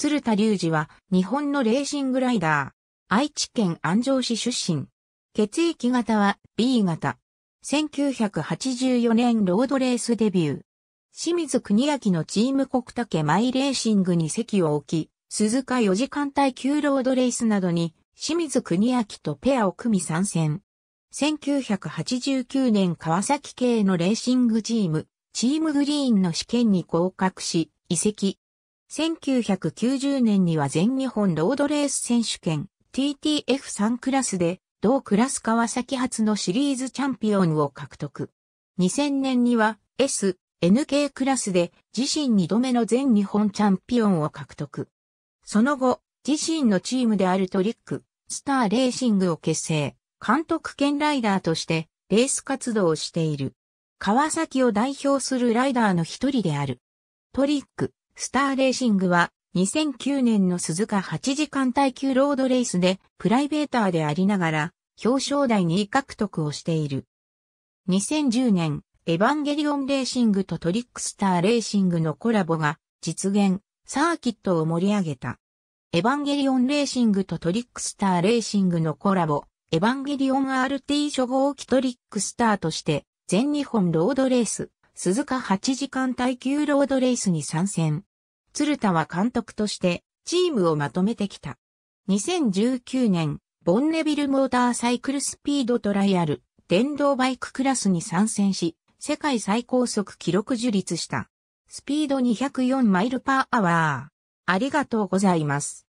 鶴田隆二は日本のレーシングライダー。愛知県安城市出身。血液型は B 型。1984年ロードレースデビュー。清水国明のチーム国竹マイレーシングに席を置き、鈴鹿4時間帯級ロードレースなどに清水国明とペアを組み参戦。1989年川崎系のレーシングチーム、チームグリーンの試験に合格し、移籍。1990年には全日本ロードレース選手権 TTF3 クラスで同クラス川崎発のシリーズチャンピオンを獲得。2000年には S、NK クラスで自身2度目の全日本チャンピオンを獲得。その後、自身のチームであるトリック、スターレーシングを結成、監督兼ライダーとしてレース活動をしている。川崎を代表するライダーの一人である。トリック、スターレーシングは2009年の鈴鹿8時間耐久ロードレースでプライベーターでありながら表彰台2位獲得をしている。2010年、エヴァンゲリオンレーシングとトリックスターレーシングのコラボが実現、サーキットを盛り上げた。エヴァンゲリオンレーシングとトリックスターレーシングのコラボ、エヴァンゲリオン RT 初号機トリックスターとして全日本ロードレース、鈴鹿8時間耐久ロードレースに参戦。鶴田は監督としてチームをまとめてきた。2019年、ボンネビルモーターサイクルスピードトライアル、電動バイククラスに参戦し、世界最高速記録樹立した。スピード204マイルパーアワー。ありがとうございます。